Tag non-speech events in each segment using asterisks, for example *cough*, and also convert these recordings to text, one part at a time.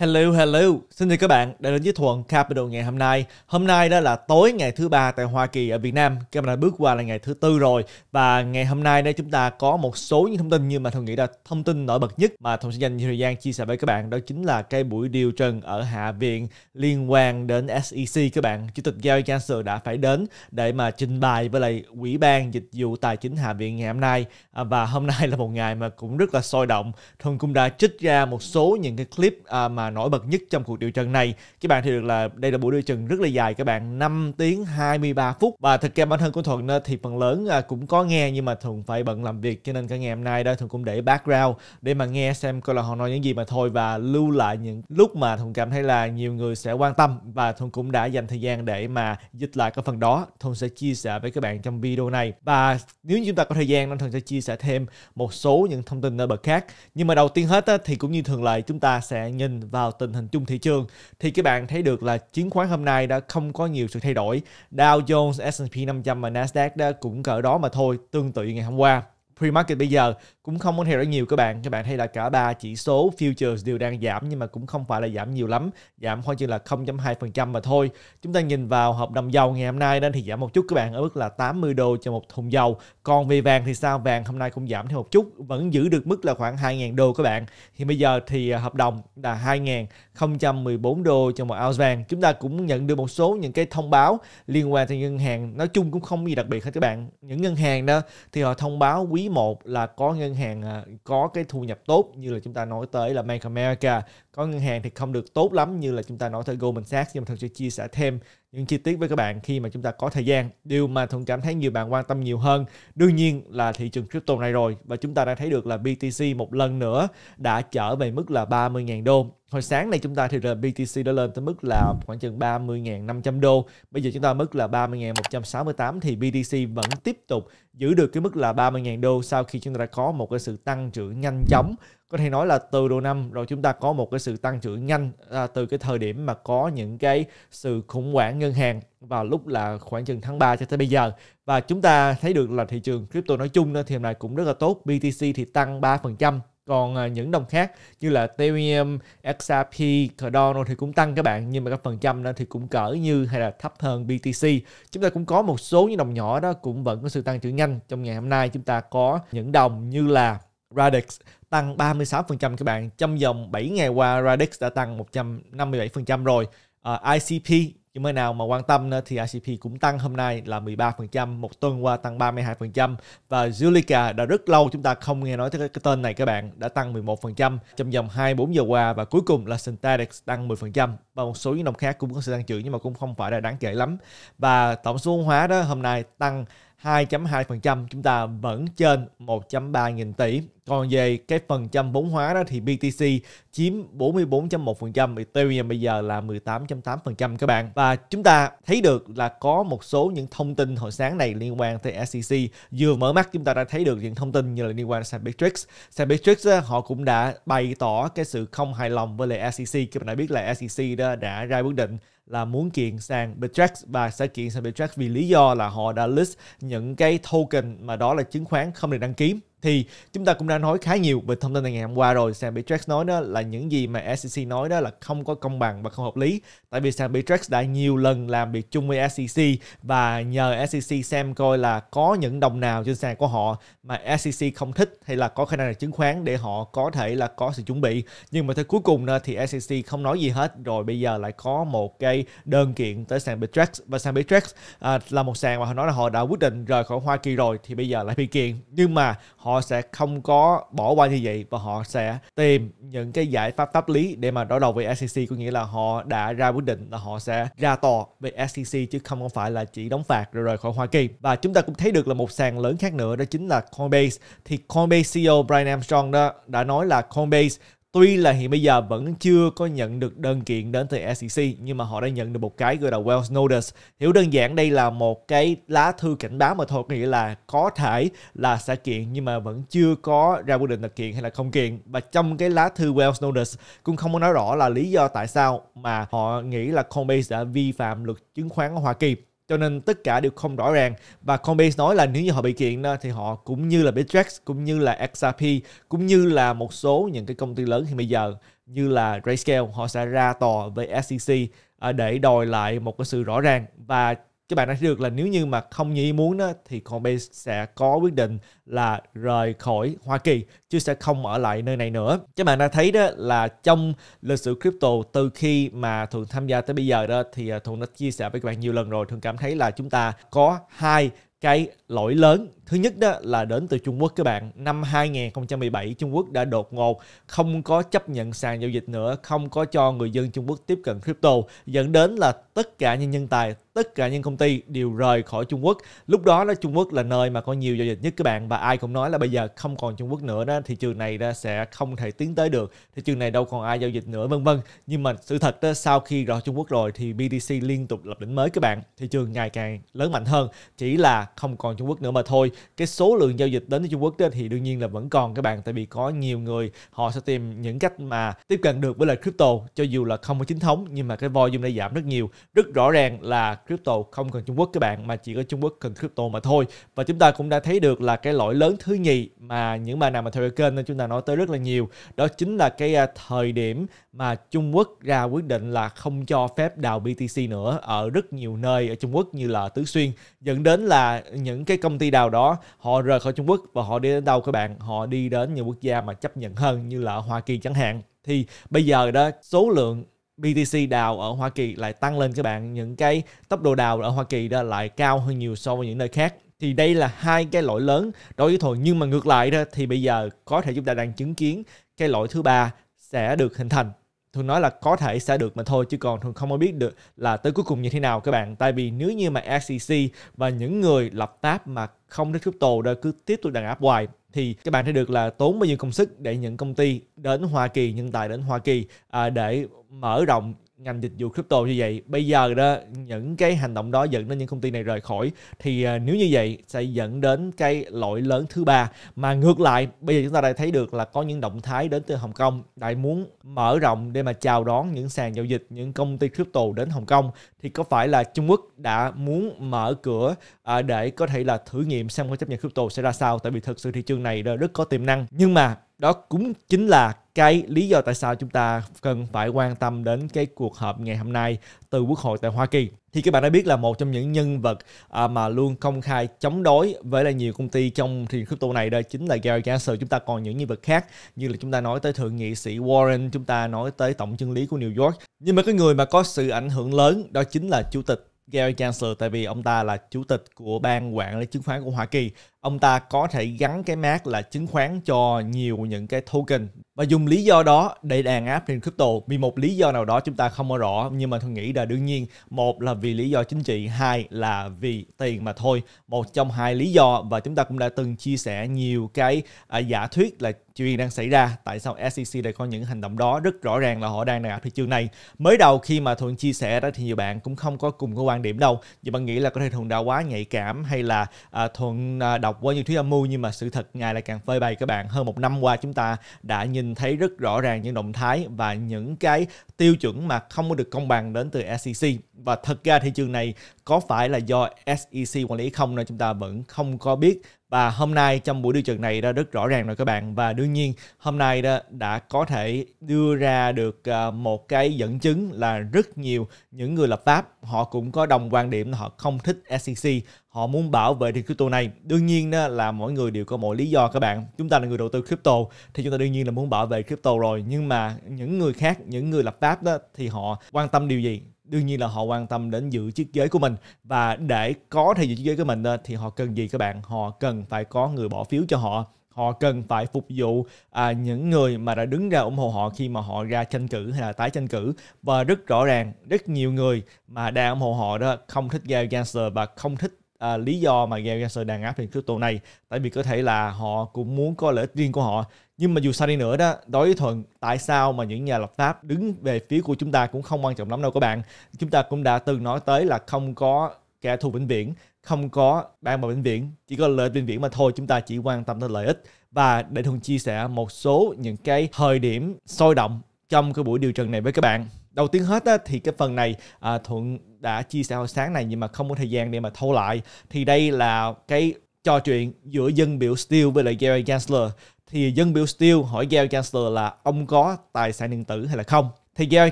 Hello, hello. Xin chào các bạn đã đến với Thuận Capital ngày hôm nay. Hôm nay đó là tối ngày thứ ba tại Hoa Kỳ ở Việt Nam. Các bạn đã bước qua là ngày thứ tư rồi và ngày hôm nay đây chúng ta có một số những thông tin như mà Thuận nghĩ là thông tin nổi bật nhất mà Thuận sẽ dành thời gian chia sẻ với các bạn đó chính là cái buổi điều trần ở Hạ viện liên quan đến SEC các bạn. Chủ tịch Gary Gensler đã phải đến để mà trình bày với lại Ủy ban Dịch vụ Tài chính Hạ viện ngày hôm nay à, và hôm *laughs* nay là một ngày mà cũng rất là sôi động. Thuận cũng đã trích ra một số những cái clip à, mà nổi bật nhất trong cuộc điều trần này các bạn thì được là đây là buổi điều trần rất là dài các bạn 5 tiếng 23 phút và thực ra bản thân của Thuận ờ, thì phần lớn ờ, cũng có nghe nhưng mà Thuận phải bận làm việc cho nên cả ngày hôm nay đó Thuận cũng để background để mà nghe xem coi là họ nói những gì mà thôi và lưu lại những lúc mà Thuận cảm thấy là nhiều người sẽ quan tâm và Thuận cũng đã dành thời gian để mà dịch lại cái phần đó Thuận sẽ chia sẻ với các bạn trong video này và nếu như chúng ta có thời gian Thuận sẽ chia sẻ thêm một số những thông tin nổi bật khác nhưng mà đầu tiên hết thì cũng như thường lệ chúng ta sẽ nhìn và vào tình hình chung thị trường thì các bạn thấy được là chứng khoán hôm nay đã không có nhiều sự thay đổi. Dow Jones, S&P 500 và Nasdaq đã cũng cỡ đó mà thôi, tương tự ngày hôm qua pre-market bây giờ cũng không có theo rất nhiều các bạn các bạn thấy là cả ba chỉ số futures đều đang giảm nhưng mà cũng không phải là giảm nhiều lắm giảm khoảng chừng là 0.2% mà thôi chúng ta nhìn vào hợp đồng dầu ngày hôm nay nên thì giảm một chút các bạn ở mức là 80 đô cho một thùng dầu còn về vàng thì sao vàng hôm nay cũng giảm thêm một chút vẫn giữ được mức là khoảng 2.000 đô các bạn thì bây giờ thì à, hợp đồng là 2.014 đô cho một ounce vàng chúng ta cũng nhận được một số những cái thông báo liên quan tới ngân hàng nói chung cũng không gì đặc biệt hết các bạn những ngân hàng đó thì họ thông báo quý một là có ngân hàng à, có cái thu nhập tốt như là chúng ta nói tới là Bank America có ngân hàng thì không được tốt lắm như là chúng ta nói tới Goldman Sachs nhưng mà Thuận sẽ chia sẻ thêm những chi tiết với các bạn khi mà chúng ta có thời gian điều mà Thuận cảm thấy nhiều bạn quan tâm nhiều hơn đương nhiên là thị trường crypto này rồi và chúng ta đã thấy được là BTC một lần nữa đã trở về mức là 30.000 đô hồi sáng này chúng ta thì là BTC đã lên tới mức là khoảng chừng 30.500 đô bây giờ chúng ta mức là 30.168 thì BTC vẫn tiếp tục giữ được cái mức là 30.000 đô sau khi chúng ta đã có một cái sự tăng trưởng nhanh chóng có thể nói là từ đầu năm rồi chúng ta có một cái sự tăng trưởng nhanh à, từ cái thời điểm mà có những cái sự khủng hoảng ngân hàng vào lúc là khoảng chừng tháng 3 cho tới bây giờ và chúng ta thấy được là thị trường crypto nói chung thì hôm nay cũng rất là tốt BTC thì tăng 3% còn à, những đồng khác như là Ethereum, XRP, Cardano thì cũng tăng các bạn nhưng mà các phần trăm đó thì cũng cỡ như hay là thấp hơn BTC. Chúng ta cũng có một số những đồng nhỏ đó cũng vẫn có sự tăng trưởng nhanh. Trong ngày hôm nay chúng ta có những đồng như là Radix tăng 36% các bạn. Trong vòng 7 ngày qua Radix đã tăng 157% rồi. Uh, ờ, ICP những mới nào mà quan tâm thì ICP cũng tăng hôm nay là 13%, một tuần qua tăng 32% và Zulica đã rất lâu chúng ta không nghe nói tới cái tên này các bạn đã tăng 11% trong vòng 24 giờ qua và cuối cùng là Synthetics tăng 10% và một số những đồng khác cũng có sự tăng trưởng nhưng mà cũng không phải là đáng kể lắm và tổng số hóa đó hôm nay tăng 2.2% chúng ta vẫn trên 1.3 nghìn tỷ. Còn về cái phần trăm vốn hóa đó thì BTC chiếm 44.1%, Ethereum bây giờ là 18.8% các bạn. Và chúng ta thấy được là có một số những thông tin hồi sáng này liên quan tới SEC. Vừa mở mắt chúng ta đã thấy được những thông tin như là liên quan tới Bitrix. Sang Bitrix họ cũng đã bày tỏ cái sự không hài lòng với lại SEC. Các bạn đã biết là SEC đã ra quyết định là muốn kiện sang Bitrax và sẽ kiện sang Bitrax vì lý do là họ đã list những cái token mà đó là chứng khoán không được đăng ký thì chúng ta cũng đã nói khá nhiều về thông tin này ngày hôm qua rồi Sam Bitrax nói đó là những gì mà SEC nói đó là không có công bằng và không hợp lý tại vì Sam Bitrax đã nhiều lần làm việc chung với SEC và nhờ SEC xem coi là có những đồng nào trên sàn của họ mà SEC không thích hay là có khả năng là chứng khoán để họ có thể là có sự chuẩn bị nhưng mà tới cuối cùng đó, thì SEC không nói gì hết rồi bây giờ lại có một cái đơn kiện tới sàn Bitrax và sàn Bitrax à, là một sàn mà họ nói là họ đã quyết định rời khỏi Hoa Kỳ rồi thì bây giờ lại bị kiện nhưng mà họ họ sẽ không có bỏ qua như vậy và họ sẽ tìm những cái giải pháp pháp lý để mà đối đầu với SEC có nghĩa là họ đã ra quyết định là họ sẽ ra tòa về SEC chứ không phải là chỉ đóng phạt rồi rời khỏi Hoa Kỳ và chúng ta cũng thấy được là một sàn lớn khác nữa đó chính là Coinbase thì Coinbase CEO Brian Armstrong đó đã nói là Coinbase Tuy là hiện bây giờ vẫn chưa có nhận được đơn kiện đến từ SEC nhưng mà họ đã nhận được một cái gọi là Wells Notice. Hiểu đơn giản đây là một cái lá thư cảnh báo mà thôi, có nghĩa là có thể là sẽ kiện nhưng mà vẫn chưa có ra quyết định là kiện hay là không kiện. Và trong cái lá thư Wells Notice cũng không có nói rõ là lý do tại sao mà họ nghĩ là Coinbase đã vi phạm luật chứng khoán ở Hoa Kỳ cho nên tất cả đều không rõ ràng và Coinbase nói là nếu như họ bị kiện đó, thì họ cũng như là Bittrex cũng như là XRP cũng như là một số những cái công ty lớn hiện bây giờ như là Grayscale họ sẽ ra tòa với SEC à, để đòi lại một cái sự rõ ràng và các bạn đã thấy được là nếu như mà không như ý muốn đó thì Kobe sẽ có quyết định là rời khỏi Hoa Kỳ chứ sẽ không ở lại nơi này nữa. Các bạn đã thấy đó là trong lịch sử crypto từ khi mà thường tham gia tới bây giờ đó thì à, thường đã chia sẻ với các bạn nhiều lần rồi thường cảm thấy là chúng ta có hai cái lỗi lớn thứ nhất đó là đến từ Trung Quốc các bạn năm 2017 Trung Quốc đã đột ngột không có chấp nhận sàn giao dịch nữa không có cho người dân Trung Quốc tiếp cận crypto dẫn đến là tất cả những nhân tài tất cả những công ty đều rời khỏi Trung Quốc lúc đó là Trung Quốc là nơi mà có nhiều giao dịch nhất các bạn và ai cũng nói là bây giờ không còn Trung Quốc nữa đó thị trường này đó sẽ không thể tiến tới được thị trường này đâu còn ai giao dịch nữa vân vân nhưng mà sự thật đó, sau khi rời Trung Quốc rồi thì BTC liên tục lập đỉnh mới các bạn thị trường ngày càng lớn mạnh hơn chỉ là không còn Trung Quốc nữa mà thôi cái số lượng giao dịch đến Trung Quốc đó thì đương nhiên là vẫn còn các bạn tại vì có nhiều người họ sẽ tìm những cách mà tiếp cận được với lại crypto cho dù là không có chính thống nhưng mà cái volume đã giảm rất nhiều rất rõ ràng là crypto không cần Trung Quốc các bạn mà chỉ có Trung Quốc cần crypto mà thôi và chúng ta cũng đã thấy được là cái lỗi lớn thứ nhì mà những bài nào mà theo kênh nên chúng ta nói tới rất là nhiều đó chính là cái à, thời điểm mà Trung Quốc ra quyết định là không cho phép đào BTC nữa ở rất nhiều nơi ở Trung Quốc như là Tứ Xuyên dẫn đến là những cái công ty nào đó họ rời khỏi Trung Quốc và họ đi đến đâu các bạn họ đi đến những quốc gia mà chấp nhận hơn như là Hoa Kỳ chẳng hạn thì bây giờ đó số lượng BTC đào ở Hoa Kỳ lại tăng lên các bạn những cái tốc độ đào ở Hoa Kỳ đó lại cao hơn nhiều so với những nơi khác thì đây là hai cái lỗi lớn đối với thôi nhưng mà ngược lại đó thì bây giờ có thể chúng ta đang chứng kiến cái lỗi thứ ba sẽ được hình thành thường nói là có thể sẽ được mà thôi chứ còn thường không có biết được là tới cuối cùng như thế nào các bạn tại vì nếu như mà SEC và những người lập pháp mà không thích crypto đã cứ tiếp tục đàn áp hoài thì các bạn thấy được là tốn bao nhiêu công sức để những công ty đến Hoa Kỳ, nhân tài đến Hoa Kỳ à, để mở rộng ngành dịch vụ crypto như vậy bây giờ đó những cái hành động đó dẫn đến những công ty này rời khỏi thì à, nếu như vậy sẽ dẫn đến cái lỗi lớn thứ ba mà ngược lại bây giờ chúng ta đã thấy được là có những động thái đến từ Hồng Kông đại muốn mở rộng để mà chào đón những sàn giao dịch những công ty crypto đến Hồng Kông thì có phải là Trung Quốc đã muốn mở cửa à, để có thể là thử nghiệm xem có chấp nhận crypto sẽ ra sao tại vì thực sự thị trường này rất có tiềm năng nhưng mà đó cũng chính là cái lý do tại sao chúng ta cần phải quan tâm đến cái cuộc họp ngày hôm nay từ quốc hội tại Hoa Kỳ thì các bạn đã biết là một trong những nhân vật à, mà luôn công khai chống đối với là nhiều công ty trong thị trường crypto này đây chính là Gary Gensler chúng ta còn những nhân vật khác như là chúng ta nói tới thượng nghị sĩ Warren chúng ta nói tới tổng chân lý của New York nhưng mà cái người mà có sự ảnh hưởng lớn đó chính là chủ tịch Gary Gensler tại vì ông ta là chủ tịch của ban quản lý chứng khoán của Hoa Kỳ. Ông ta có thể gắn cái mác là chứng khoán cho nhiều những cái token và dùng lý do đó để đàn áp nền crypto vì một lý do nào đó chúng ta không có rõ nhưng mà tôi nghĩ là đương nhiên một là vì lý do chính trị hai là vì tiền mà thôi một trong hai lý do và chúng ta cũng đã từng chia sẻ nhiều cái à, giả thuyết là chuyện đang xảy ra tại sao SEC lại có những hành động đó rất rõ ràng là họ đang đàn áp thị trường này mới đầu khi mà thuận chia sẻ đó thì nhiều bạn cũng không có cùng cái quan điểm đâu vì bạn nghĩ là có thể thuận đã quá nhạy cảm hay là à, thuận à, đọc quá nhiều thứ âm mưu nhưng mà sự thật ngài lại càng phơi bày các bạn hơn một năm qua chúng ta đã nhìn thấy rất rõ ràng những động thái và những cái tiêu chuẩn mà không có được công bằng đến từ SEC và thật ra thị trường này có phải là do SEC quản lý không nên chúng ta vẫn không có biết và hôm nay trong buổi điều trần này đã rất rõ ràng rồi các bạn và đương nhiên hôm nay đã, đã có thể đưa ra được à, một cái dẫn chứng là rất nhiều những người lập pháp họ cũng có đồng quan điểm họ không thích SEC họ muốn bảo vệ thị crypto này đương nhiên là mỗi người đều có mỗi lý do các bạn chúng ta là người đầu tư crypto thì chúng ta đương nhiên là muốn bảo vệ crypto rồi nhưng mà những người khác những người lập pháp đó thì họ quan tâm điều gì đương nhiên là họ quan tâm đến giữ chiếc ghế của mình và để có thể giữ chiếc ghế của mình thì họ cần gì các bạn họ cần phải có người bỏ phiếu cho họ họ cần phải phục vụ à, những người mà đã đứng ra ủng hộ họ khi mà họ ra tranh cử hay là tái tranh cử và rất rõ ràng rất nhiều người mà đang ủng hộ họ đó không thích Gary Gensler và không thích à, lý do mà Gale Gensler đàn áp hình crypto này tại vì có thể là họ cũng muốn có lợi ích riêng của họ nhưng mà dù sao đi nữa đó đối với thuận tại sao mà những nhà lập pháp đứng về phía của chúng ta cũng không quan trọng lắm đâu các bạn chúng ta cũng đã từng nói tới là không có kẻ thù vĩnh viễn không có ban bờ vĩnh viễn chỉ có lợi ích vĩnh viễn mà thôi chúng ta chỉ quan tâm tới lợi ích và để thuận chia sẻ một số những cái thời điểm sôi động trong cái buổi điều trần này với các bạn đầu tiên hết á, thì cái phần này à, thuận đã chia sẻ hồi sáng này nhưng mà không có thời gian để mà thâu lại thì đây là cái trò chuyện giữa dân biểu Steele với lại Gary Gensler thì dân biểu Steele hỏi Gary Gensler là ông có tài sản điện tử hay là không thì Gerald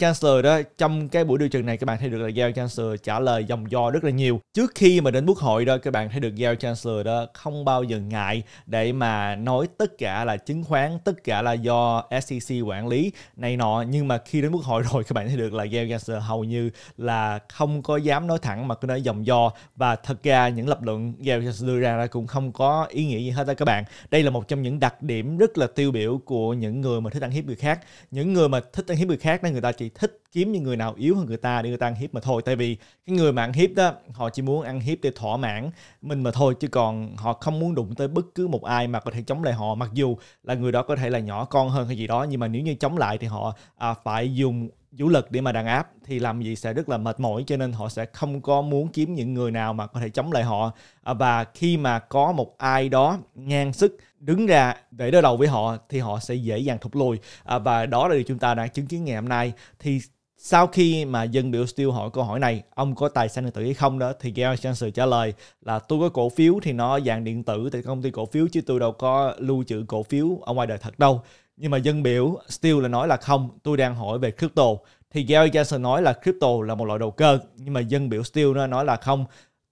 Chancellor đó trong cái buổi điều trần này các bạn thấy được là Gerald Chancellor trả lời dòng do rất là nhiều trước khi mà đến quốc hội đó các bạn thấy được Gerald Chancellor đó không bao giờ ngại để mà nói tất cả là chứng khoán tất cả là do SEC quản lý này nọ nhưng mà khi đến quốc hội rồi các bạn thấy được là Gerald Chancellor hầu như là không có dám nói thẳng mà cứ nói dòng do và thật ra những lập luận Gerald Chancellor đưa ra là cũng không có ý nghĩa gì hết đó các bạn đây là một trong những đặc điểm rất là tiêu biểu của những người mà thích ăn hiếp người khác những người mà thích ăn hiếp người khác đó người ta chỉ thích kiếm những người nào yếu hơn người ta để người ta ăn hiếp mà thôi tại vì cái người mà ăn hiếp đó họ chỉ muốn ăn hiếp để thỏa mãn mình mà thôi chứ còn họ không muốn đụng tới bất cứ một ai mà có thể chống lại họ mặc dù là người đó có thể là nhỏ con hơn hay gì đó nhưng mà nếu như chống lại thì họ à, phải dùng vũ lực để mà đàn áp thì làm gì sẽ rất là mệt mỏi cho nên họ sẽ không có muốn kiếm những người nào mà có thể chống lại họ à, và khi mà có một ai đó ngang sức đứng ra để đối đầu với họ thì họ sẽ dễ dàng thụt lùi à, và đó là điều chúng ta đã chứng kiến ngày hôm nay thì sau khi mà dân biểu Steel hỏi câu hỏi này ông có tài sản điện tử hay không đó thì Gary Johnson trả lời là tôi có cổ phiếu thì nó dạng điện tử tại công ty cổ phiếu chứ tôi đâu có lưu trữ cổ phiếu ở ngoài đời thật đâu nhưng mà dân biểu Steel là nói là không tôi đang hỏi về crypto thì Gary Johnson nói là crypto là một loại đầu cơ nhưng mà dân biểu Steel nó nói là không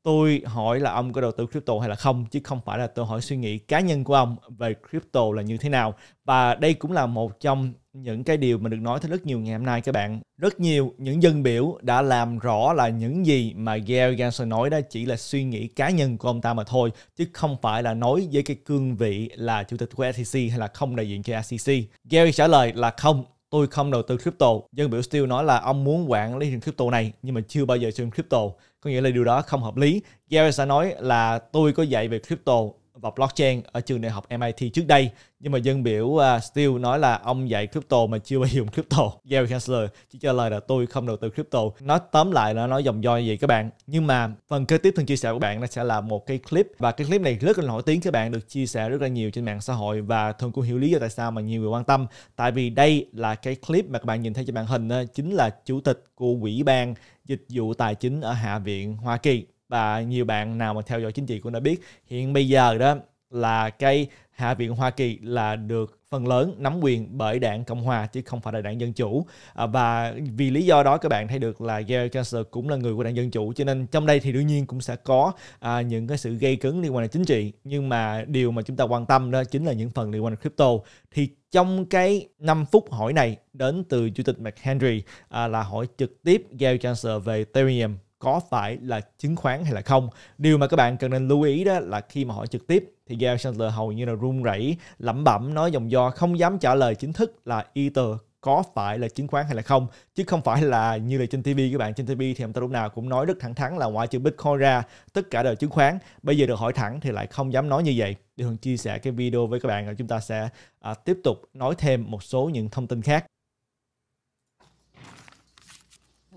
tôi hỏi là ông có đầu tư crypto hay là không chứ không phải là tôi hỏi suy nghĩ cá nhân của ông về crypto là như thế nào và đây cũng là một trong những cái điều mà được nói tới rất nhiều ngày hôm nay các bạn rất nhiều những dân biểu đã làm rõ là những gì mà Gary Gensler nói đó chỉ là suy nghĩ cá nhân của ông ta mà thôi chứ không phải là nói với cái cương vị là chủ tịch của SEC hay là không đại diện cho SEC Gary trả lời là không tôi không đầu tư crypto dân biểu Steele nói là ông muốn quản lý trường crypto này nhưng mà chưa bao giờ chơi crypto có nghĩa là điều đó không hợp lý Gareth đã nói là tôi có dạy về crypto và blockchain ở trường đại học MIT trước đây nhưng mà dân biểu uh, à, Steele nói là ông dạy crypto mà chưa bao giờ dùng crypto *laughs* Gary Gensler chỉ trả lời là tôi không đầu tư crypto nó tóm lại là nói dòng doi vậy các bạn nhưng mà phần kế tiếp thường chia sẻ của bạn nó sẽ là một cái clip và cái clip này rất là nổi tiếng các bạn được chia sẻ rất là nhiều trên mạng xã hội và thường cũng hiểu lý do tại sao mà nhiều người quan tâm tại vì đây là cái clip mà các bạn nhìn thấy trên màn hình đó, chính là chủ tịch của quỹ ban dịch vụ tài chính ở hạ viện Hoa Kỳ và nhiều bạn nào mà theo dõi chính trị cũng đã biết hiện bây giờ đó là cái Hạ viện Hoa Kỳ là được phần lớn nắm quyền bởi đảng Cộng hòa chứ không phải là đảng Dân chủ à, và vì lý do đó các bạn thấy được là Gary Gensler cũng là người của đảng Dân chủ cho nên trong đây thì đương nhiên cũng sẽ có à, những cái sự gây cứng liên quan đến chính trị nhưng mà điều mà chúng ta quan tâm đó chính là những phần liên quan đến crypto thì trong cái 5 phút hỏi này đến từ Chủ tịch McHenry à, là hỏi trực tiếp Gary Gensler về Ethereum có phải là chứng khoán hay là không. Điều mà các bạn cần nên lưu ý đó là khi mà hỏi trực tiếp thì Gary Chandler hầu như là run rẩy, lẩm bẩm nói dòng do không dám trả lời chính thức là Ether có phải là chứng khoán hay là không chứ không phải là như là trên TV các bạn trên TV thì ông ta lúc nào cũng nói rất thẳng thắn là ngoại trừ Bitcoin ra tất cả đều chứng khoán bây giờ được hỏi thẳng thì lại không dám nói như vậy để Hường chia sẻ cái video với các bạn rồi chúng ta sẽ à, tiếp tục nói thêm một số những thông tin khác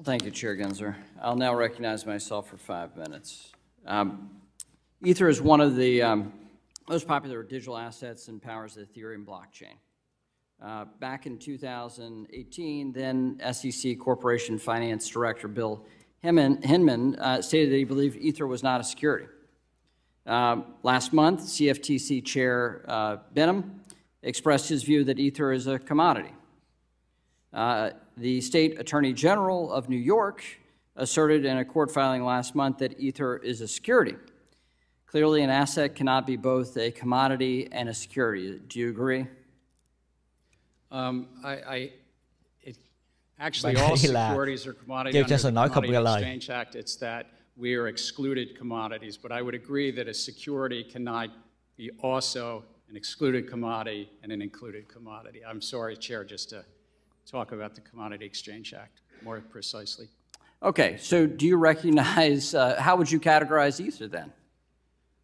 Thank you, Chair Gensler. I'll now recognize myself for five minutes. Um, Ether is one of the um, most popular digital assets and powers the Ethereum blockchain. Uh, back in 2018, then SEC Corporation Finance Director Bill Hinman, uh, stated that he believed Ether was not a security. Uh, last month, CFTC Chair uh, Benham expressed his view that Ether is a commodity. Uh, the state attorney general of New York asserted in a court filing last month that Ether is a security. Clearly, an asset cannot be both a commodity and a security. Do you agree? Um, I, I it, actually, all securities are commodities under the Commodity Exchange Act. It's that we are excluded commodities, but I would agree that a security cannot be also an excluded commodity and an included commodity. I'm sorry, Chair, just to talk about the Commodity Exchange Act more precisely. Okay, so do you recognize, uh, how would you categorize ether then?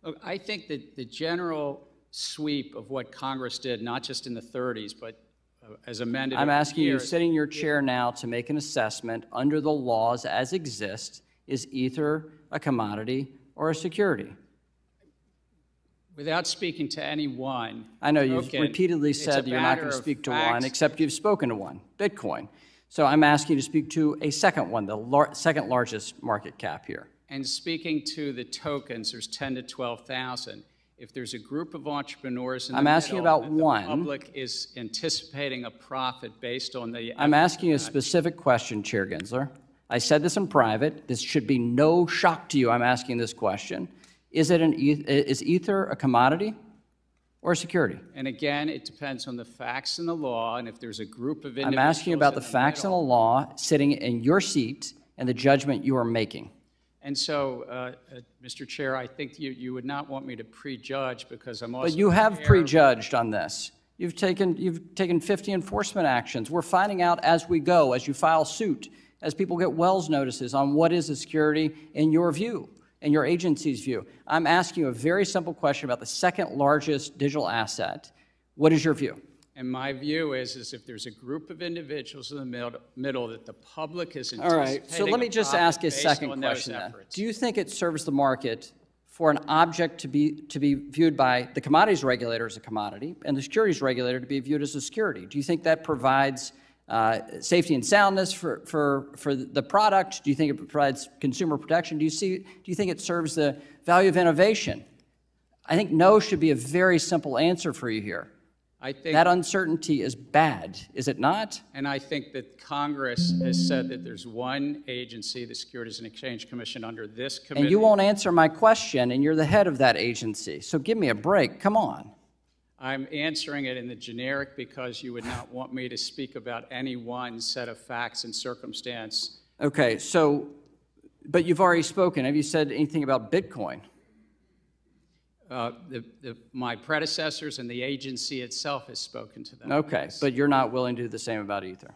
Look, I think that the general sweep of what Congress did, not just in the 30s, but uh, as amended. I'm asking years, you, sitting in your chair now, to make an assessment under the laws as exist, is ether a commodity or a security? Without speaking to any one. I know you've repeatedly said you're not going to speak to one, except you've spoken to one, Bitcoin. So I'm asking you to speak to a second one, the lar second largest market cap here. And speaking to the tokens, there's 10 to 12,000. If there's a group of entrepreneurs in I'm asking middle, about the one. public is anticipating a profit based on the. I'm asking a specific question, Chair Gensler. I said this in private. This should be no shock to you. I'm asking this question. Is, it an, is Ether a commodity or a security? And again, it depends on the facts and the law, and if there's a group of individuals. I'm asking about the, the facts middle. and the law sitting in your seat and the judgment you are making. And so, uh, uh, Mr. Chair, I think you, you would not want me to prejudge because I'm also. But you have prejudged on this. You've taken, you've taken 50 enforcement actions. We're finding out as we go, as you file suit, as people get Wells notices on what is a security in your view and your agency's view. I'm asking you a very simple question about the second largest digital asset. What is your view? And my view is, is if there's a group of individuals in the middle, middle that the public is All right, so let me just ask a second question then. Do you think it serves the market for an object to be, to be viewed by the commodities regulator as a commodity and the securities regulator to be viewed as a security? Do you think that provides uh, safety and soundness for, for, for the product? Do you think it provides consumer protection? Do you, see, do you think it serves the value of innovation? I think no should be a very simple answer for you here. I think that uncertainty is bad, is it not? And I think that Congress has said that there's one agency, the Securities and Exchange Commission, under this committee. And you won't answer my question, and you're the head of that agency. So give me a break. Come on. I'm answering it in the generic because you would not want me to speak about any one set of facts and circumstance. Okay, so, but you've already spoken. Have you said anything about Bitcoin? Uh, the, the, my predecessors and the agency itself has spoken to them. Okay, but you're not willing to do the same about Ether.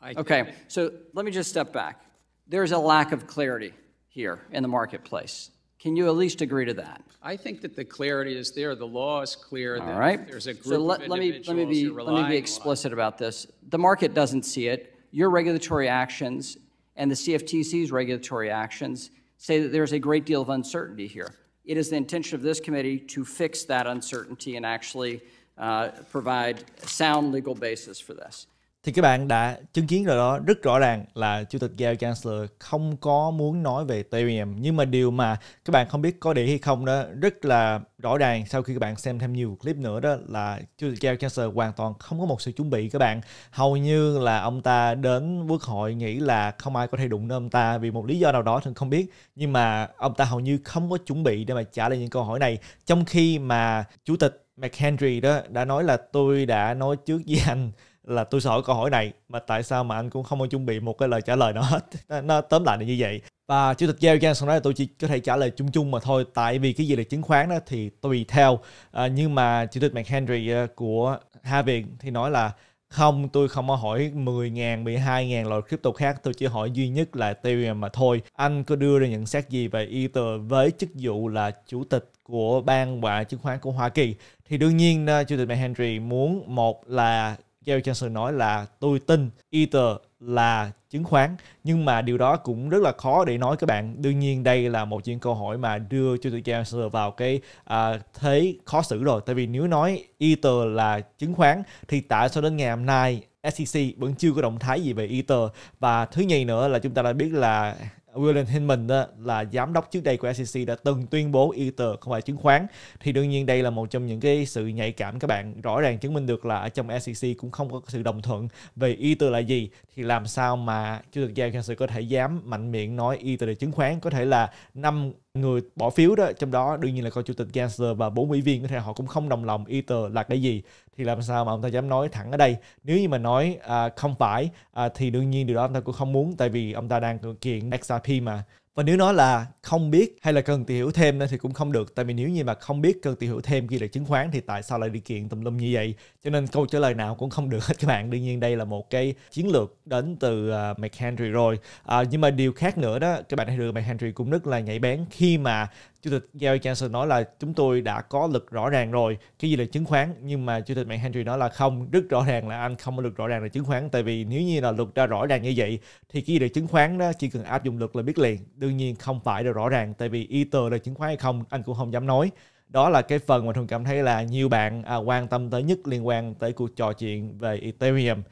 I okay, so let me just step back. There's a lack of clarity here in the marketplace. Can you at least agree to that? I think that the clarity is there. The law is clear. All right. There's a group so let, of let me let me be let me be explicit on. about this. The market doesn't see it. Your regulatory actions and the CFTC's regulatory actions say that there's a great deal of uncertainty here. It is the intention of this committee to fix that uncertainty and actually uh, provide sound legal basis for this. thì các bạn đã chứng kiến rồi đó rất rõ ràng là chủ tịch Gary Gensler không có muốn nói về Ethereum nhưng mà điều mà các bạn không biết có để hay không đó rất là rõ ràng sau khi các bạn xem thêm nhiều clip nữa đó là chủ tịch Gary Gensler hoàn toàn không có một sự chuẩn bị các bạn hầu như là ông ta đến quốc hội nghĩ là không ai có thể đụng đến ông ta vì một lý do nào đó thì không biết nhưng mà ông ta hầu như không có chuẩn bị để mà trả lời những câu hỏi này trong khi mà chủ tịch McHenry đó đã nói là tôi đã nói trước với anh là tôi sợ câu hỏi này mà tại sao mà anh cũng không có chuẩn bị một cái lời trả lời nào hết *laughs* nó, nó tóm lại là như vậy và chủ tịch Gary sau đó là tôi chỉ có thể trả lời chung chung mà thôi tại vì cái gì là chứng khoán đó thì tùy theo à, nhưng mà chủ tịch McHenry à, của viện thì nói là không tôi không có hỏi 10.000, 12.000 loại crypto khác tôi chỉ hỏi duy nhất là Ethereum mà thôi anh có đưa ra nhận xét gì về Ether với chức vụ là chủ tịch của ban và chứng khoán của Hoa Kỳ thì đương nhiên à, chủ tịch McHenry muốn một là Jerry Chancellor nói là tôi tin Ether là chứng khoán nhưng mà điều đó cũng rất là khó để nói các bạn đương nhiên đây là một những câu hỏi mà đưa cho tôi Chancellor vào cái à, thế khó xử rồi tại vì nếu nói Ether là chứng khoán thì tại sao đến ngày hôm nay SEC vẫn chưa có động thái gì về Ether và thứ nhì nữa là chúng ta đã biết là William Hinman đó là giám đốc trước đây của SEC đã từng tuyên bố Ether không phải chứng khoán thì đương nhiên đây là một trong những cái sự nhạy cảm các bạn rõ ràng chứng minh được là ở trong SEC cũng không có sự đồng thuận về Ether là gì thì làm sao mà chủ tịch Giang Cancer có thể dám mạnh miệng nói Ether là chứng khoán có thể là năm người bỏ phiếu đó trong đó đương nhiên là con chủ tịch Gensler và bốn ủy viên có thể họ cũng không đồng lòng Ether là cái gì thì làm sao mà ông ta dám nói thẳng ở đây nếu như mà nói à, không phải à, thì đương nhiên điều đó ông ta cũng không muốn tại vì ông ta đang kiện XRP mà và nếu nói là không biết hay là cần tìm hiểu thêm thì cũng không được tại vì nếu như mà không biết cần tìm hiểu thêm khi là chứng khoán thì tại sao lại đi kiện tùm lum như vậy cho nên câu trả lời nào cũng không được hết các bạn đương nhiên đây là một cái chiến lược đến từ uh, McHenry rồi uh, nhưng mà điều khác nữa đó các bạn thấy được McHenry cũng rất là nhạy bén khi mà chủ tịch Gary Gensler nói là chúng tôi đã có lực rõ ràng rồi cái gì là chứng khoán nhưng mà chủ tịch mạng Henry nói là không rất rõ ràng là anh không có lực rõ ràng là chứng khoán tại vì nếu như là luật ra rõ ràng như vậy thì cái gì là chứng khoán đó chỉ cần áp dụng luật là biết liền đương nhiên không phải là rõ ràng tại vì ý tờ là chứng khoán hay không anh cũng không dám nói đó là cái phần mà thường cảm thấy là nhiều bạn à, quan tâm tới nhất liên quan tới cuộc trò chuyện về Ethereum